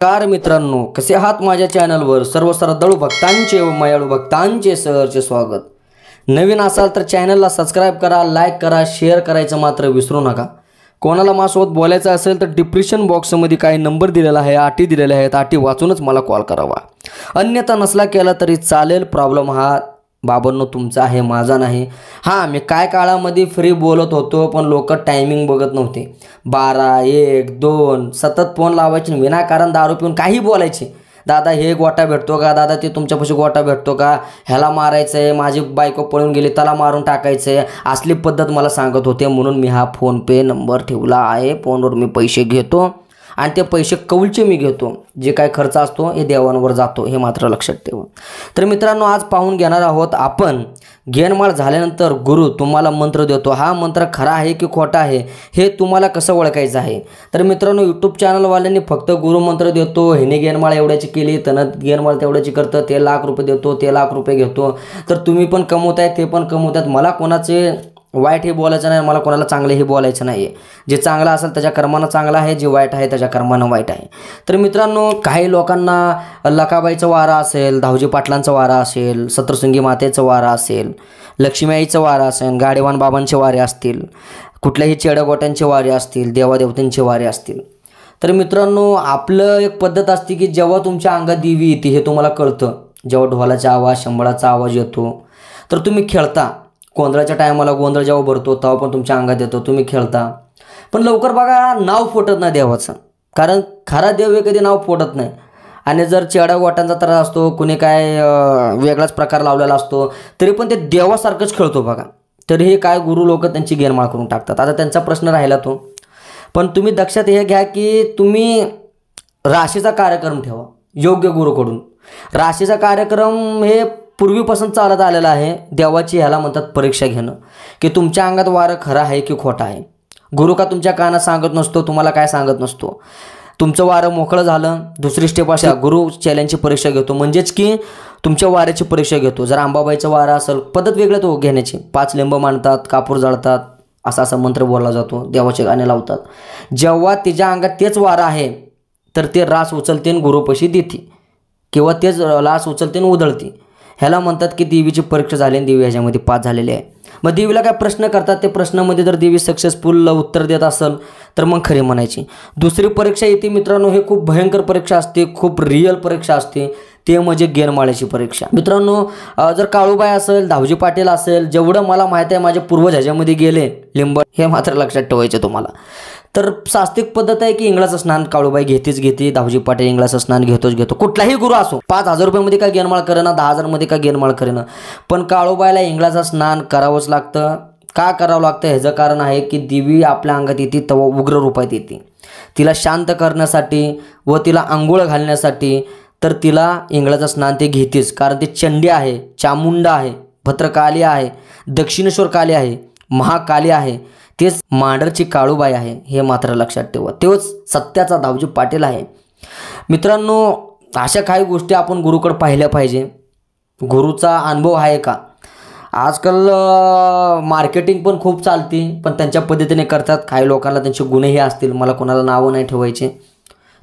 car मित्रांनो कसे आहात माझ्या चॅनलवर सर्व श्रद्धाळू भक्तांचे व मयाळू भक्तांचे सहरचे स्वागत नवीन असाल तर चॅनलला सबस्क्राईब करा लाईक करा शेअर करायचं मात्र विसरू नका कोणाला माझ्यासोबत बोलायचं असेल तर डिप्रेशन बॉक्समध्ये काही नंबर दिलेला आहे आटी दिलेल्या आहेत आटी वाचूनच मला कॉल करावा अन्यथा नसला केला तरी चालेल प्रॉब्लेम हा बाबांनो तुमचा आहे माझा नाही हां मी काय काळामध्ये फ्री बोलत होतो पण लोक टायमिंग बघत नव्हते बारा एक दोन सतत फोन लावायचे विनाकारण दारू पिऊन काही बोलायचे दादा हे गोटा भेटतो का दादा ते तुमच्यापाशी गोटा भेटतो का ह्याला मारायचं आहे माझी बायको पळून गेली त्याला मारून टाकायचं आहे असली पद्धत मला सांगत होते म्हणून मी हा फोनपे नंबर ठेवला आहे फोनवर मी पैसे घेतो आणि ते पैसे कौलचे मी घेतो जे काय खर्च असतो हे देवांवर जातो हे मात्र लक्षात ठेवा तर मित्रांनो आज पाहून घेणार आहोत आपण घेणमाळ झाल्यानंतर गुरु तुम्हाला मंत्र देतो हा मंत्र खरा आहे की खोटा आहे हे तुम्हाला कसं ओळखायचं आहे तर मित्रांनो यूट्यूब चॅनलवाल्यांनी फक्त गुरु मंत्र देतो हिने घेणमाळ एवढ्याची केली तनं घेणमाळ तेवढ्याची करतं ते लाख रुपये देतो ते लाख रुपये घेतो तर तुम्ही पण कमवत आहे ते पण आहेत मला कोणाचे वाईट हे बोलायचं नाही मला कोणाला चांगलं हे बोलायचं नाही आहे जे चांगलं असेल त्याच्या कर्मानं चांगलं आहे जे वाईट आहे त्याच्या कर्मानं वाईट आहे तर मित्रांनो काही लोकांना लकाबाईचा वारा असेल धावजी पाटलांचा वारा असेल सत्रसुंगी मातेचं वारा असेल लक्ष्मीआईचा वारा असेल गाडेवान बाबांचे वारे असतील कुठल्याही चेडगोट्यांचे वारे असतील देवादेवतांचे वारे असतील तर मित्रांनो आपलं एक पद्धत असते की जेव्हा तुमच्या अंगात देवी येते हे तुम्हाला कळतं जेव्हा ढोलाचा आवाज शंभळाचा आवाज येतो तर तुम्ही खेळता गोंधळाच्या टायमाला गोंधळ जेव्हा भरतो तेव्हा पण तुमच्या अंगात येतो तुम्ही खेळता पण लवकर बघा नाव फोटत नाही देवाचं कारण खरा देव हे कधी नाव फोटत नाही आणि जर चेडा गोट्यांचा त्रास असतो कुणी काय वेगळाच प्रकार लावलेला असतो तरी पण ते देवासारखंच खेळतो बघा तरी हे काय गुरु लोक त्यांची गेरमाळ करून टाकतात आता त्यांचा प्रश्न राहिला तो पण तुम्ही दक्षात हे घ्या की तुम्ही राशीचा कार्यक्रम ठेवा योग्य गुरुकडून राशीचा कार्यक्रम हे पूर्वीपासून चालत आलेलं आहे देवाची ह्याला म्हणतात परीक्षा घेणं की तुमच्या अंगात वारं खरं आहे की खोटं आहे गुरु का तुमच्या कानात सांगत नसतो तुम्हाला काय सांगत नसतो तुमचं वारं मोकळं झालं दुसरी स्टेप अशा गुरु चॅलेंजची परीक्षा घेतो म्हणजेच की तुमच्या वाऱ्याची परीक्षा घेतो जर आंबाबाईचं वारं असेल पद्धत वेगळं तो घेण्याची पाच लिंब मांडतात कापूर जाळतात असा असा मंत्र बोलला जातो देवाचे गाणे लावतात जेव्हा तिच्या अंगात तेच वारं आहे तर ते रास उचलते गुरुपशी देते किंवा तेच रास उचलते उधळते ह्याला म्हणतात की देवीची परीक्षा झाली आणि दिवी ह्याच्यामध्ये पास झालेली आहे मग देवीला काय प्रश्न करतात ते प्रश्नामध्ये जर देवी सक्सेसफुल उत्तर देत असेल तर मग खरे म्हणायची दुसरी परीक्षा येते मित्रांनो हे खूप भयंकर परीक्षा असते खूप रिअल परीक्षा असते ते म्हणजे गेरमाळ्याची परीक्षा मित्रांनो जर काळूबाई असेल धावजी पाटील असेल जेवढं मला माहिती आहे माझे पूर्वज ह्याच्यामध्ये गेले लिंबट हे मात्र लक्षात ठेवायचे तुम्हाला तर सास्तिक पद्धत आहे की इंगळाचं स्नान काळूबाई घेतीच घेते धावजी पाटील इंग्लाचं स्नान घेतोच घेतो कुठलाही गुरु असो पाच हजार रुपयामध्ये काय गेरमाळ करेना दहा हजारमध्ये काय गेरमाळ करेना पण काळूबाईला इंगळाचं स्नान करावंच लागतं का करावं लागतं ह्याचं कारण आहे की दिवी आपल्या अंगात येते तेव्हा उग्र रूपात येते तिला शांत करण्यासाठी व तिला आंघोळ घालण्यासाठी तर तिला इंगळाचं स्नान ते घेतेच कारण ते चंडी आहे चामुंडा आहे भद्रकाली आहे दक्षिणेश्वर काली आहे महाकाली आहे तेच मांडरची काळूबाई आहे हे मात्र लक्षात ठेवा तेच सत्याचा दावजी पाटील आहे मित्रांनो अशा काही गोष्टी आपण गुरुकडे पाहिल्या पाहिजे गुरुचा अनुभव आहे का आजकाल मार्केटिंग पण खूप चालते पण त्यांच्या पद्धतीने करतात काही लोकांना त्यांचे गुन्हेही असतील मला कोणाला नावं नाही ठेवायचे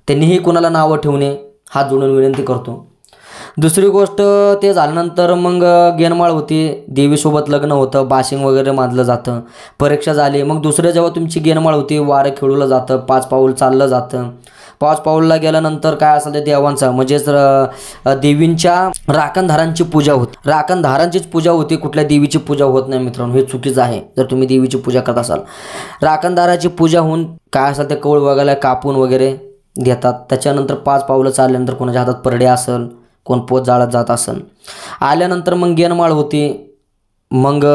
त्यांनीही कोणाला नावं ठेवणे हात जोडून विनंती करतो दुसरी गोष्ट ते झाल्यानंतर मग गेनमाळ होती देवीसोबत लग्न होतं बाशिंग वगैरे मानलं जातं परीक्षा झाली मग दुसरं जेव्हा तुमची गेनमाळ होती वारं खेळवलं जातं पाच पाऊल चाललं जातं पाच पाऊलला गेल्यानंतर काय असेल ते देवांचा म्हणजेच देवींच्या राखणधारांची पूजा होती राखणधारांचीच पूजा होती कुठल्या देवीची पूजा होत नाही मित्रांनो हे चुकीचं आहे जर तुम्ही देवीची पूजा करत असाल राखणधाराची पूजा होऊन काय असेल ते कवळ वगैरे कापून वगैरे घेतात त्याच्यानंतर पाच पावलं चालल्यानंतर कोणाच्या हातात परडे असेल कोण पोत जाळत जात असेल आल्यानंतर मग गेनमाळ होती मग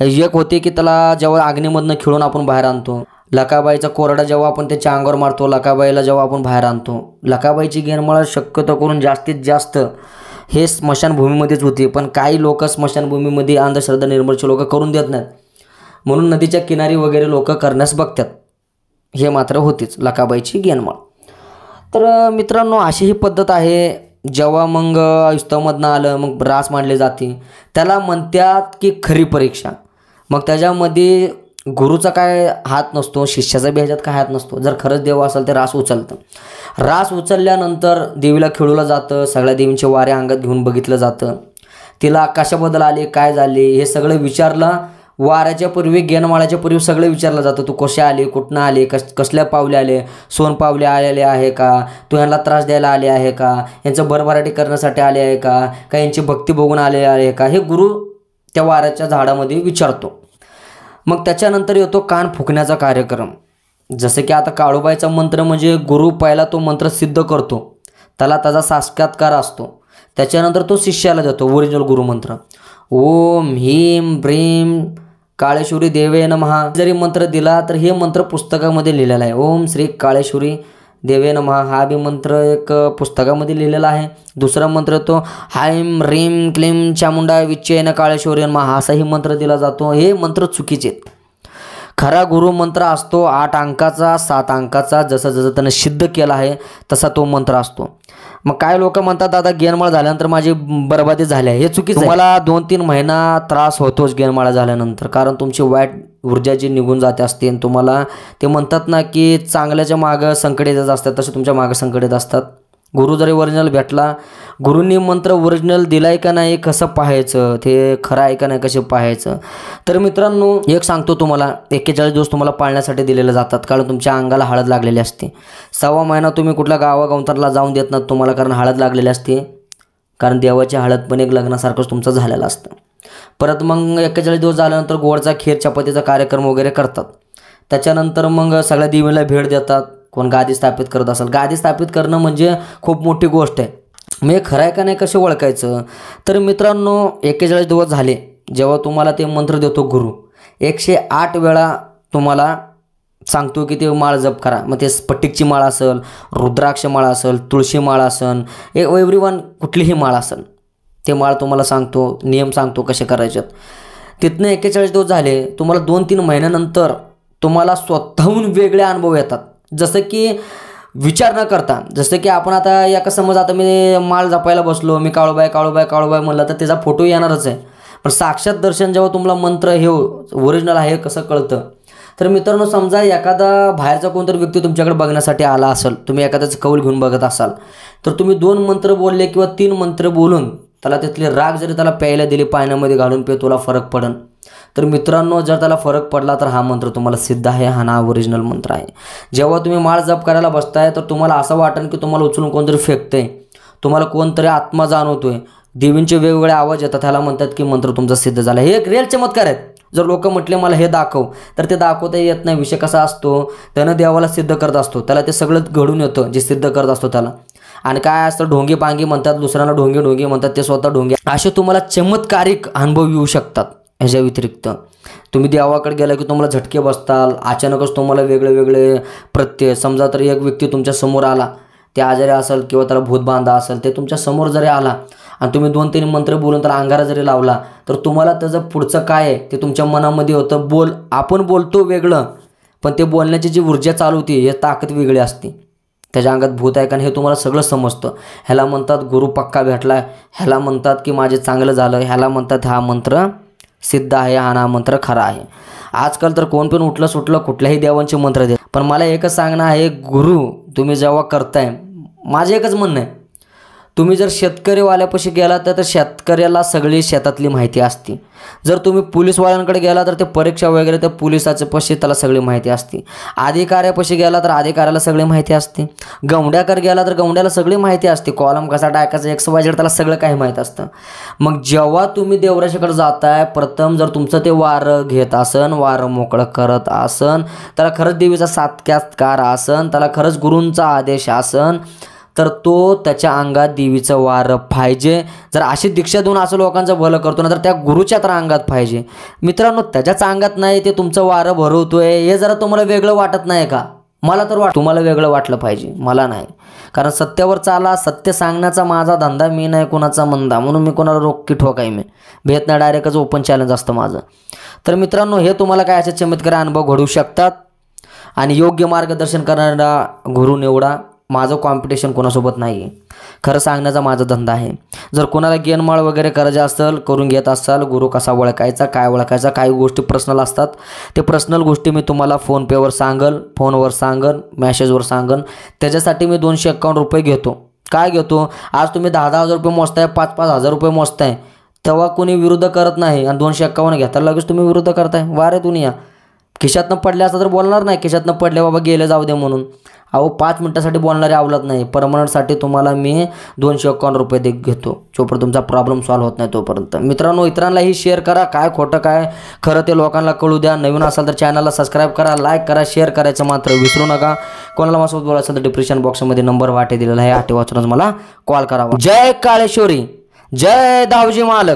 एक होते की त्याला जेव्हा आग्नेमधनं खिळून आपण बाहेर आणतो लकाबाईचा कोरडा जेव्हा आपण त्याच्या अंगावर मारतो लकाबाईला जेव्हा आपण बाहेर आणतो लकाबाईची गेनमाळ शक्यतो करून जास्तीत जास्त हे स्मशानभूमीमध्येच होते पण काही लोक स्मशानभूमीमध्ये अंधश्रद्धा निर्मळची लोक करून देत नाहीत म्हणून नदीच्या किनारी वगैरे लोक करण्यास बघतात हे मात्र होतेच लकाबाईची गेनमाळ तर मित्रांनो अशी ही पद्धत आहे जेव्हा मग इस्तवमधनं आलं मग रास मांडले जाते त्याला म्हणतात की खरी परीक्षा मग त्याच्यामध्ये गुरुचा काय हात नसतो शिष्याचा बी ह्याच्यात काय हात नसतो जर खरंच देव असेल तर रास उचलतं रास उचलल्यानंतर देवीला खेळवलं जातं सगळ्या देवींचे वारे अंगात घेऊन बघितलं जातं तिला कशाबद्दल आले काय झाले हे सगळं विचारलं वाराच्या पूर्वी गेनमाळाच्या पूर्वी सगळे विचारलं जातं तू कसे आले कुठनं आले कस कसल्या पावले आले सोन पावले आलेले आहे का तू ह्यांना त्रास द्यायला आले आहे का यांचं भरभराटी करण्यासाठी आले आहे का का यांची भक्ती बघून आले आहे का हे गुरु त्या वाराच्या झाडामध्ये विचारतो मग त्याच्यानंतर येतो कान फुकण्याचा कार्यक्रम जसं की आता काळूबाईचा मंत्र म्हणजे गुरु पहिला तो मंत्र सिद्ध करतो त्याला त्याचा साक्षात्कार असतो त्याच्यानंतर तो शिष्याला जातो ओरिजिनल गुरुमंत्र ओम ह्रीम ब्रीम काळेश्वरी देवे नमहा जरी मंत्र दिला तर हे मंत्र पुस्तकामध्ये लिहिलेलं आहे ओम श्री काळेश्वरी देवे नमहा हा बी मंत्र एक पुस्तकामध्ये लिहिलेला आहे दुसरा मंत्र तो हायम रीम क्लीम चामुंडा विच्चयन काळेश्वरी नमहा असाही मंत्र दिला जातो हे मंत्र चुकीचे आहेत खरा गुरु मंत्र असतो आठ अंकाचा सात अंकाचा जसं जसं त्यानं सिद्ध केला आहे तसा तो मंत्र असतो मग काय लोक म्हणतात दादा गेनमाळा झाल्यानंतर माझी बर्बादी झाली आहे हे चुकीचं मला दोन तीन महिना त्रास होतोच गेनमाळा झाल्यानंतर कारण तुमची वाईट ऊर्जा जी निघून जाते असते तुम्हाला ते म्हणतात ना की चांगल्याच्या मागं संकट येत असतात तसे तुमच्या मागं संकट येत असतात गुरु जरी ओरिजिनल भेटला गुरुंनी मंत्र ओरिजिनल दिलाय का नाही कसं पाहायचं ते खरं आहे का नाही कसे पाहायचं तर मित्रांनो एक सांगतो तुम्हाला एक्केचाळीस दिवस तुम्हाला पाळण्यासाठी दिलेले जातात कारण तुमच्या अंगाला हळद लागलेली असते सव्वा महिना तुम्ही कुठल्या गावागावतरला जाऊन देत नाही तुम्हाला कारण हळद लागलेली असते कारण देवाची हळद पण एक लग्नासारखंच तुमचं झालेलं असतं परत मग एक्केचाळीस दिवस झाल्यानंतर गोडचा खीर चपातीचा कार्यक्रम वगैरे करतात त्याच्यानंतर मग सगळ्या देवीला भेट देतात कोण गादी स्थापित करत असेल गादी स्थापित करणं म्हणजे खूप मोठी गोष्ट आहे मी खरं आहे का नाही कसे ओळखायचं तर मित्रांनो एकेचाळीस दिवस झाले जेव्हा तुम्हाला ते मंत्र देतो गुरु एकशे आठ वेळा तुम्हाला सांगतो की ते माळ जप करा मग ते स्फटिकची माळ असेल रुद्राक्ष माळ असेल तुळशी माळ असेल ए एव्हरी वन कुठलीही माळ असेल ते माळ तुम्हाला सांगतो नियम सांगतो कसे करायचे तिथनं एकेचाळीस दिवस झाले तुम्हाला दोन तीन महिन्यानंतर तुम्हाला स्वतःहून वेगळे अनुभव येतात जसं की विचार न करता जसं की आपण आता एका समज आता मी माल जपायला बसलो मी काळूबाय काळूबाय काळूबाय म्हणलं तर त्याचा फोटो येणारच आहे पण साक्षात दर्शन जेव्हा तुम्हाला मंत्र हे ओरिजिनल आहे कसं कळतं तर मित्रांनो समजा एखादा बाहेरचा कोणतरी व्यक्ती तुमच्याकडे बघण्यासाठी आला असेल तुम्ही एखाद्याचं कौल घेऊन बघत असाल तर तुम्ही दोन मंत्र बोलले किंवा तीन मंत्र बोलून त्याला तिथले राग जरी त्याला प्यायला दिली पाण्यामध्ये घालून पे तुला फरक पडन तर मित्रांनो जर त्याला फरक पडला तर हा मंत्र तुम्हाला सिद्ध आहे हा ना ओरिजिनल मंत्र आहे जेव्हा तुम्ही माळ जप करायला बसताय तर तुम्हाला असं वाटेल की तुम्हाला उचलून कोणतरी फेकतंय तुम्हाला कोणतरी आत्मा जाणवतोय देवींचे वेगवेगळे आवाज येतात त्याला म्हणतात की मंत्र तुमचा सिद्ध झाला हे एक रिअल चमत्कार आहेत जर लोक म्हटले मला हे दाखव तर ते दाखवता येत नाही विषय कसा असतो त्यानं देवाला सिद्ध करत असतो त्याला ते सगळं घडून येतं जे सिद्ध करत असतो त्याला आणि काय असतं ढोंगे पांगे म्हणतात दुसऱ्यांना ढोंगे ढोंगे म्हणतात ते स्वतः ढोंगे असे तुम्हाला चमत्कारिक अनुभव येऊ शकतात ह्याच्या व्यतिरिक्त तुम्ही देवाकडे गेला की तुम्हाला झटके बसताल अचानकच तुम्हाला वेगळे वेगळे प्रत्यय समजा तरी एक व्यक्ती तुमच्या समोर आला ते आजारी असेल किंवा त्याला भूत बांधा असेल ते तुमच्या समोर जरी आला आणि तुम्ही दोन तीन मंत्र बोलून त्याला अंगारा जरी लावला तर तुम्हाला त्याचं पुढचं काय आहे ते तुमच्या मनामध्ये होतं बोल आपण बोलतो वेगळं पण ते बोलण्याची जी ऊर्जा चालू होती हे ताकद वेगळी असते त्याच्या अंगात भूत आहे कारण हे तुम्हाला सगळं समजतं ह्याला म्हणतात गुरु पक्का भेटला ह्याला म्हणतात की माझे चांगलं झालं ह्याला म्हणतात हा मंत्र सिद्ध आहे हा ना मंत्र खरा आहे आजकाल तर कोण पण उठलं सुटलं कुठल्याही देवांचे मंत्र देत पण मला एकच सांगणं आहे गुरु तुम्ही जेव्हा करताय माझं एकच म्हणणं आहे तुम्ही जर शेतकरीवाल्यापाशी गेला तर शेतकऱ्याला सगळी शेतातली माहिती असते जर तुम्ही पोलीसवाल्यांकडे गेला तर ते परीक्षा वगैरे तर पोलिसाचे पशी त्याला सगळी माहिती असते अधिकाऱ्यापाशी गेला तर अधिकाऱ्याला सगळी माहिती असते गवंड्याकडे गेला तर गवंड्याला सगळी माहिती असते कॉलम कसा टाकायचा एक्स वाय झेड त्याला सगळं काही माहीत असतं मग जेव्हा तुम्ही देवराशीकडे जाताय प्रथम जर तुमचं ते वारं घेत असन वारं मोकळं करत असन त्याला खरंच देवीचा सातक्यात कार असन त्याला खरंच गुरूंचा आदेश असन तर तो त्याच्या अंगात देवीचं वार पाहिजे जर अशी दीक्षा देऊन असं लोकांचं भलं करतो ना तर त्या गुरुच्या तर अंगात पाहिजे मित्रांनो त्याच्याच अंगात नाही ते तुमचं वारं भरवतोय हे जरा तुम्हाला वेगळं वाटत नाही का मला तर वाट तुम्हाला वेगळं वाटलं पाहिजे मला नाही कारण सत्यावर चाला सत्य सांगण्याचा माझा धंदा मी नाही कोणाचा मंदा म्हणून मी कोणाला रोख की ठोकाय मी भेट नाही डायरेक्टच ओपन चॅलेंज असतं माझं तर मित्रांनो हे तुम्हाला काय असे चमत्कार अनुभव घडू शकतात आणि योग्य मार्गदर्शन करणारा गुरु निवडा माझं कॉम्पिटिशन कोणासोबत नाही आहे खरं सांगण्याचा माझा धंदा आहे जर कोणाला गेनमाळ वगैरे करायचे असेल करून घेत असाल गुरु कसा ओळखायचा काय ओळखायचा काही गोष्टी पर्सनल असतात ते पर्सनल गोष्टी मी तुम्हाला फोनपेवर सांगल फोनवर सांगन मॅसेजवर सांगन त्याच्यासाठी मी दोनशे एक्कावन्न रुपये घेतो काय घेतो आज तुम्ही दहा दहा हजार रुपये मोजताय पाच पाच हजार रुपये मोजताय तेव्हा कोणी विरुद्ध करत नाही आणि दोनशे एक्कावन्न घेता लगेच तुम्ही विरुद्ध करताय वारे तुम्ही या खिशातनं पडले असं तर बोलणार नाही खिशातनं पडले बाबा गेले जाऊ दे म्हणून अहो पाच मिनटासाठी बोलणारी आवलत नाही परमनंटसाठी तुम्हाला मी दोनशे एकावन्न रुपये दे घेतो जोपर्यंत तुमचा प्रॉब्लेम सॉल्व होत नाही तोपर्यंत मित्रांनो इतरांनाही शेअर करा काय खोटं काय खरं ते लोकांना कळू द्या नवीन असाल तर चॅनलला सबस्क्राईब करा लाईक करा शेअर करायचं मात्र विसरू नका कोणाला माझ्यासोबत बोलायचं असेल तर डिप्रेशन बॉक्समध्ये नंबर वाटे दिलेला आहे आठे वाचूनच मला कॉल करावा जय काळेश्वरी जय दावजी मालक